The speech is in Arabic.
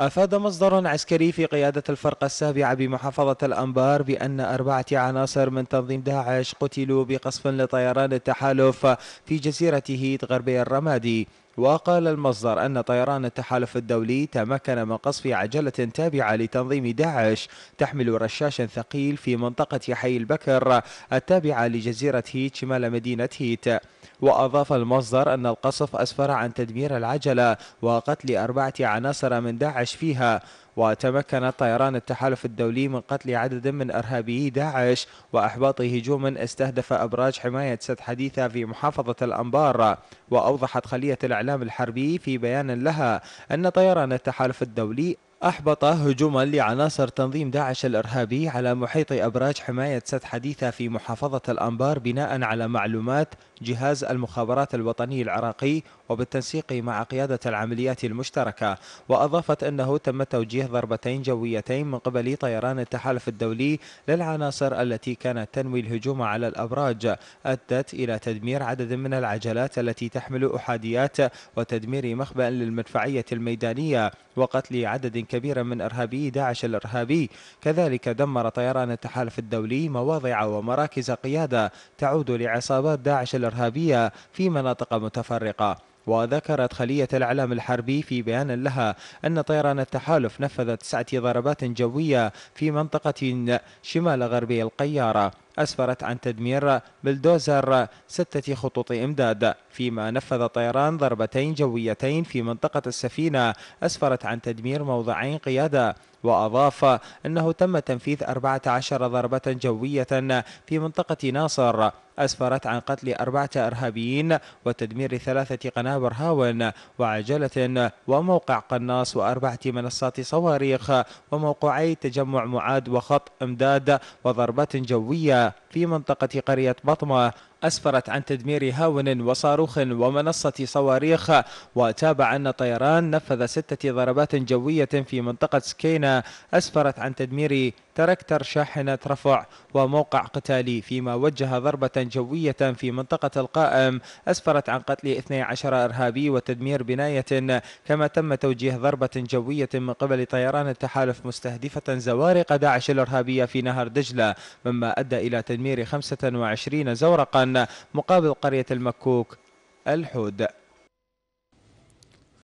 أفاد مصدر عسكري في قيادة الفرقة السابعة بمحافظة الأنبار بأن أربعة عناصر من تنظيم داعش قتلوا بقصف لطيران التحالف في جزيرة هيت غربي الرمادي وقال المصدر أن طيران التحالف الدولي تمكن من قصف عجلة تابعة لتنظيم داعش تحمل رشاش ثقيل في منطقة حي البكر التابعة لجزيرة هيت شمال مدينة هيت وأضاف المصدر أن القصف أسفر عن تدمير العجلة وقتل أربعة عناصر من داعش فيها وتمكن طيران التحالف الدولي من قتل عدد من إرهابيي داعش وإحباط هجوم استهدف أبراج حماية سد حديثة في محافظة الأنبار وأوضحت خلية الإعلام الحربي في بيان لها أن طيران التحالف الدولي أحبط هجوما لعناصر تنظيم داعش الإرهابي على محيط أبراج حماية سد حديثة في محافظة الأنبار بناء على معلومات جهاز المخابرات الوطني العراقي وبالتنسيق مع قيادة العمليات المشتركة وأضافت أنه تم توجيه ضربتين جويتين من قبل طيران التحالف الدولي للعناصر التي كانت تنوي الهجوم على الأبراج أدت إلى تدمير عدد من العجلات التي تحمل أحاديات وتدمير مخبأ للمدفعية الميدانية وقتل عدد كبيرا من إرهابي داعش الإرهابي كذلك دمر طيران التحالف الدولي مواضع ومراكز قيادة تعود لعصابات داعش الإرهابية في مناطق متفرقة وذكرت خلية الإعلام الحربي في بيان لها أن طيران التحالف نفذ تسعة ضربات جوية في منطقة شمال غربي القيارة أسفرت عن تدمير بلدوزر ستة خطوط إمداد فيما نفذ طيران ضربتين جويتين في منطقة السفينة أسفرت عن تدمير موضعين قيادة وأضاف أنه تم تنفيذ 14 ضربة جوية في منطقة ناصر أسفرت عن قتل أربعة إرهابيين وتدمير ثلاثة قنابر هاون وعجلة وموقع قناص وأربعة منصات صواريخ وموقعي تجمع معاد وخط إمداد وضربات جوية في منطقة قرية بطمة أسفرت عن تدمير هاون وصاروخ ومنصة صواريخ وتابع أن طيران نفذ ستة ضربات جوية في منطقة سكينا أسفرت عن تدمير تركتر شاحنة رفع وموقع قتالي فيما وجه ضربة جوية في منطقة القائم أسفرت عن قتل 12 إرهابي وتدمير بناية كما تم توجيه ضربة جوية من قبل طيران التحالف مستهدفة زوارق داعش الإرهابية في نهر دجلة مما أدى إلى تدمير 25 زورقا مقابل قرية المكوك الحود